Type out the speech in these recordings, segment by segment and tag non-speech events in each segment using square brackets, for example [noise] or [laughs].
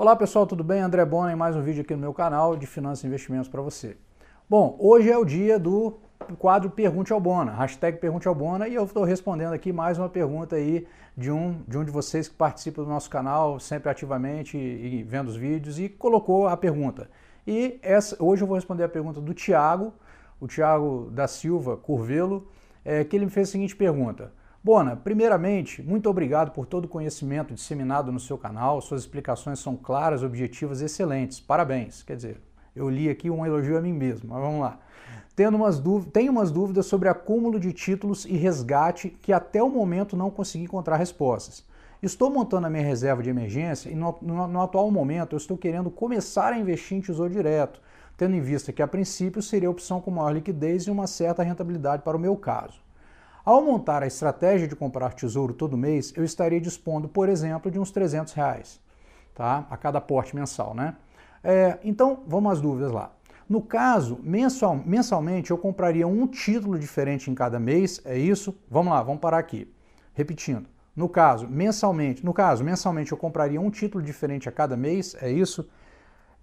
Olá pessoal, tudo bem? André Bona em mais um vídeo aqui no meu canal de Finanças e Investimentos para você. Bom, hoje é o dia do quadro Pergunte ao Bona, hashtag Pergunte ao Bona, e eu estou respondendo aqui mais uma pergunta aí de um, de um de vocês que participa do nosso canal sempre ativamente e, e vendo os vídeos e colocou a pergunta. E essa, hoje eu vou responder a pergunta do Tiago, o Tiago da Silva Curvelo, é, que ele me fez a seguinte pergunta. Bona, primeiramente, muito obrigado por todo o conhecimento disseminado no seu canal. Suas explicações são claras, objetivas e excelentes. Parabéns. Quer dizer, eu li aqui um elogio a mim mesmo, mas vamos lá. Tendo umas dúvidas, tenho umas dúvidas sobre acúmulo de títulos e resgate que até o momento não consegui encontrar respostas. Estou montando a minha reserva de emergência e no, no, no atual momento eu estou querendo começar a investir em tesouro direto, tendo em vista que a princípio seria a opção com maior liquidez e uma certa rentabilidade para o meu caso. Ao montar a estratégia de comprar tesouro todo mês, eu estaria dispondo, por exemplo, de uns 300 reais tá? a cada porte mensal. Né? É, então, vamos às dúvidas lá. No caso, mensal, mensalmente eu compraria um título diferente em cada mês, é isso? Vamos lá, vamos parar aqui. Repetindo. No caso, mensalmente, no caso, mensalmente eu compraria um título diferente a cada mês, é isso?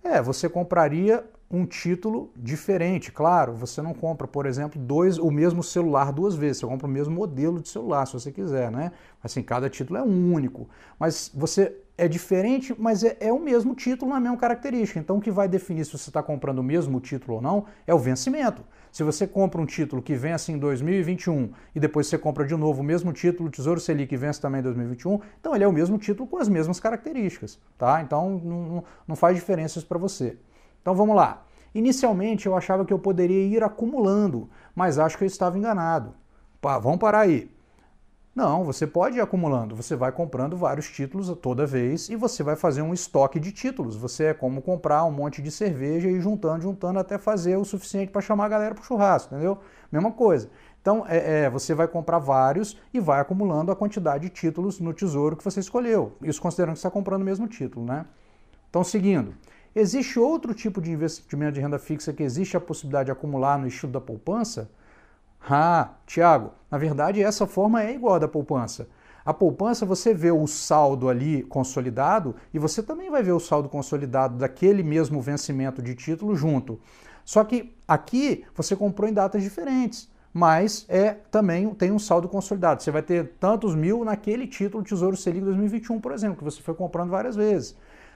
É, você compraria um título diferente. Claro, você não compra, por exemplo, dois o mesmo celular duas vezes, você compra o mesmo modelo de celular, se você quiser, né? Assim, cada título é único, mas você é diferente, mas é, é o mesmo título na mesma característica. Então, o que vai definir se você está comprando o mesmo título ou não é o vencimento. Se você compra um título que vence em 2021 e depois você compra de novo o mesmo título, o Tesouro Selic que vence também em 2021, então ele é o mesmo título com as mesmas características, tá? Então, não, não faz diferença isso para você. Então vamos lá. Inicialmente eu achava que eu poderia ir acumulando, mas acho que eu estava enganado. Pá, vamos parar aí. Não, você pode ir acumulando, você vai comprando vários títulos toda vez e você vai fazer um estoque de títulos. Você é como comprar um monte de cerveja e juntando, juntando até fazer o suficiente para chamar a galera para o churrasco, entendeu? Mesma coisa. Então, é, é, você vai comprar vários e vai acumulando a quantidade de títulos no tesouro que você escolheu. Isso considerando que você está comprando o mesmo título, né? Então, seguindo. Existe outro tipo de investimento de renda fixa que existe a possibilidade de acumular no estudo da poupança? Ah, Tiago, na verdade essa forma é igual à da poupança. A poupança você vê o saldo ali consolidado e você também vai ver o saldo consolidado daquele mesmo vencimento de título junto. Só que aqui você comprou em datas diferentes, mas é também tem um saldo consolidado. Você vai ter tantos mil naquele título Tesouro Selic 2021, por exemplo, que você foi comprando várias vezes.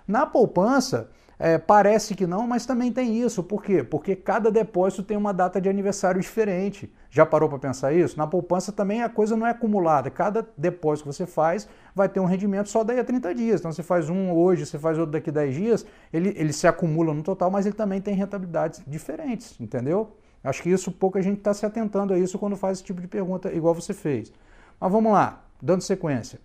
Na poupança, é, parece que não, mas também tem isso. Por quê? Porque cada depósito tem uma data de aniversário diferente. Já parou para pensar isso? Na poupança também a coisa não é acumulada. Cada depósito que você faz vai ter um rendimento só daí a 30 dias. Então você faz um hoje, você faz outro daqui a 10 dias, ele, ele se acumula no total, mas ele também tem rentabilidades diferentes, entendeu? Acho que isso pouca gente está se atentando a isso quando faz esse tipo de pergunta, igual você fez. Mas vamos lá, dando sequência.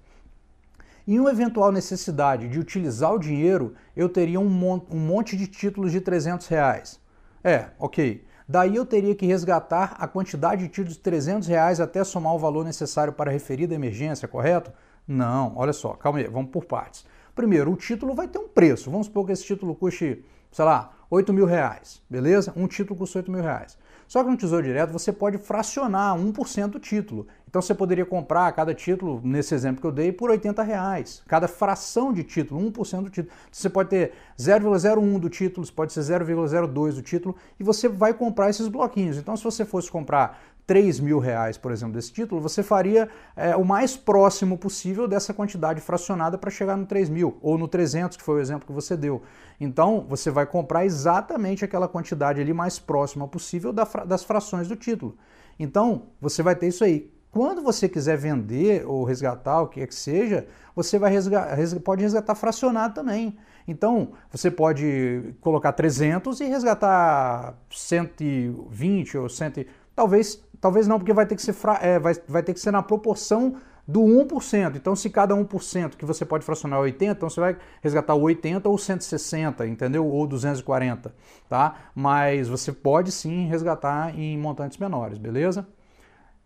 Em uma eventual necessidade de utilizar o dinheiro, eu teria um, mon um monte de títulos de 300 reais. É, ok. Daí eu teria que resgatar a quantidade de títulos de 300 reais até somar o valor necessário para a referida emergência, correto? Não, olha só, calma aí, vamos por partes. Primeiro, o título vai ter um preço. Vamos supor que esse título custe, sei lá, 8 mil reais, beleza? Um título custa 8 mil reais. Só que no Tesouro Direto você pode fracionar 1% o título. Então você poderia comprar cada título, nesse exemplo que eu dei, por 80 reais. Cada fração de título, 1% então do título. Você pode ter 0,01 do título, pode ser 0,02 do título, e você vai comprar esses bloquinhos. Então se você fosse comprar 3 mil reais, por exemplo, desse título, você faria é, o mais próximo possível dessa quantidade fracionada para chegar no 3 mil, ou no 300, que foi o exemplo que você deu. Então, você vai comprar exatamente aquela quantidade ali mais próxima possível das frações do título. Então, você vai ter isso aí. Quando você quiser vender ou resgatar, o que é que seja, você vai resgatar, pode resgatar fracionado também. Então, você pode colocar 300 e resgatar 120 ou 100, talvez Talvez não, porque vai ter que ser, é, vai, vai ter que ser na proporção do 1%. Então, se cada 1% que você pode fracionar é 80, então você vai resgatar o 80 ou 160, entendeu? Ou 240, tá? Mas você pode sim resgatar em montantes menores, beleza?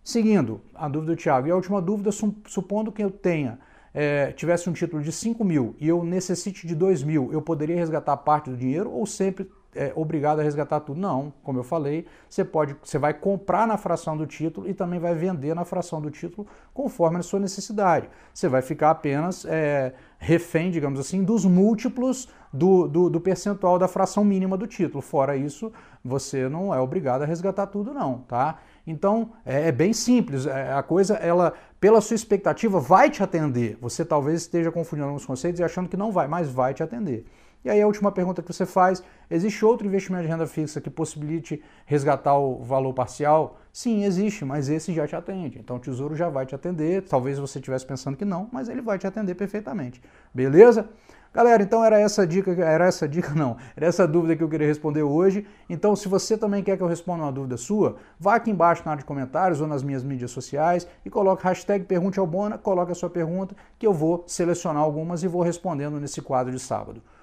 Seguindo, a dúvida do Thiago. E a última dúvida, supondo que eu tenha é, tivesse um título de 5 mil e eu necessite de 2 mil, eu poderia resgatar parte do dinheiro ou sempre é, obrigado a resgatar tudo. Não, como eu falei, você pode, você vai comprar na fração do título e também vai vender na fração do título conforme a sua necessidade. Você vai ficar apenas é, refém, digamos assim, dos múltiplos do, do, do, percentual da fração mínima do título. Fora isso, você não é obrigado a resgatar tudo, não, tá? Então é, é bem simples. É, a coisa, ela, pela sua expectativa, vai te atender. Você talvez esteja confundindo alguns conceitos e achando que não vai, mas vai te atender. E aí a última pergunta que você faz, existe outro investimento de renda fixa que possibilite resgatar o valor parcial? Sim, existe, mas esse já te atende. Então o Tesouro já vai te atender, talvez você estivesse pensando que não, mas ele vai te atender perfeitamente. Beleza? Galera, então era essa dica, era essa dica [laughs] não, era essa dúvida que eu queria responder hoje. Então, se você também quer que eu responda uma dúvida sua, vá aqui embaixo na área de comentários ou nas minhas mídias sociais e coloque hashtag Pergunte ao Bona, coloque a sua pergunta que eu vou selecionar algumas e vou respondendo nesse quadro de sábado.